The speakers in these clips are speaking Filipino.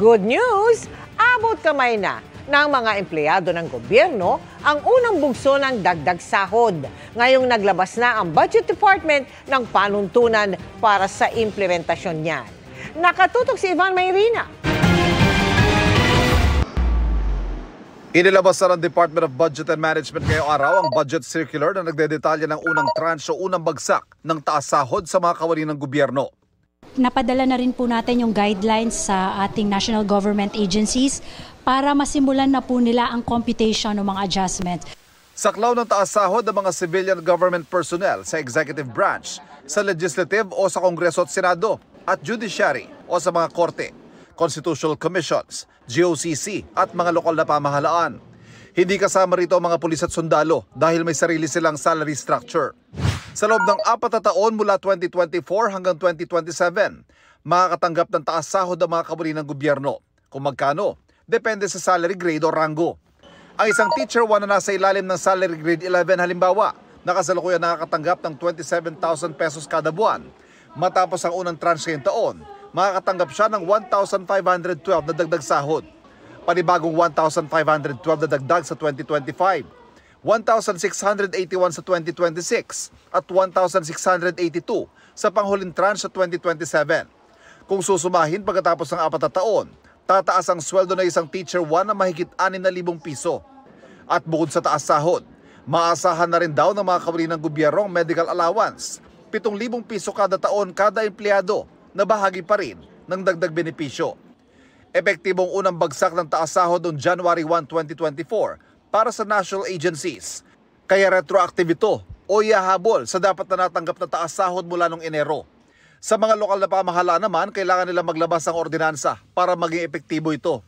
Good news! Abot kamay na ng mga empleyado ng gobyerno ang unang bugso ng dagdag sahod. Ngayong naglabas na ang Budget Department ng panuntunan para sa implementasyon niyan. Nakatutok si Ivan Mayrina. Inilabas na ng Department of Budget and Management ngayong araw ang budget circular na nagdedetalya ng unang tranche o unang bagsak ng taas sahod sa mga kawani ng gobyerno napadala na rin po natin yung guidelines sa ating national government agencies para masimulan na po nila ang computation ng mga adjustments. Saklaw ng taas sahod ng mga civilian government personnel sa executive branch, sa legislative o sa Kongreso at Senado, at judiciary o sa mga korte, constitutional commissions, GOCC at mga lokal na pamahalaan. Hindi kasama rito ang mga pulis at sundalo dahil may sarili silang salary structure sa loob ng apat na taon mula 2024 hanggang 2027. Makakatanggap ng taas sahod ang mga kabuli ng gobyerno. Kung magkano, depende sa salary grade o rango. Ang isang teacher 1 na nasa ilalim ng salary grade 11 halimbawa, nakasalukuyan nakakatanggap ng 27,000 pesos kada buwan. Matapos ang unang tranche ngayong taon, makakatanggap siya ng 1,512 na dagdag sahod. Panibagong 1,512 na dagdag sa 2025 1,681 sa 2026 at 1,682 sa panghuling tranche sa 2027. Kung susumahin pagkatapos ng apat na taon, tataas ang sweldo ng isang teacher 1 na mahigit 6,000 piso. At bukod sa taas sahod, maasahan na rin daw ng mga kawali ng gobyernong medical allowance, 7,000 piso kada taon kada empleyado na bahagi pa rin ng dagdag benepisyo. Epektibong unang bagsak ng taas sahod noong January 1, 2024 para sa national agencies. Kaya retroactive ito o yahabol sa dapat na natanggap na taas sahod mula noong Enero. Sa mga lokal na pamahalaan naman, kailangan nila maglabas ng ordinansa para maging epektibo ito.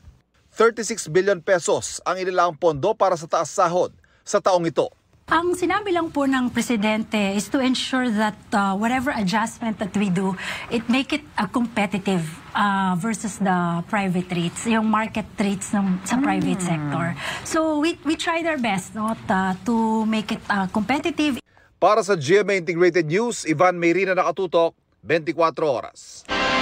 36 billion pesos ang inilaang pondo para sa taas sahod sa taong ito. Ang sinabi lang po ng Presidente is to ensure that uh, whatever adjustment that we do, it make it a uh, competitive uh, versus the private rates, yung market rates ng, sa mm. private hmm. sector. So we, we tried our best no, uh, to make it uh, competitive. Para sa GMA Integrated News, Ivan Mayrina nakatutok, 24 Oras.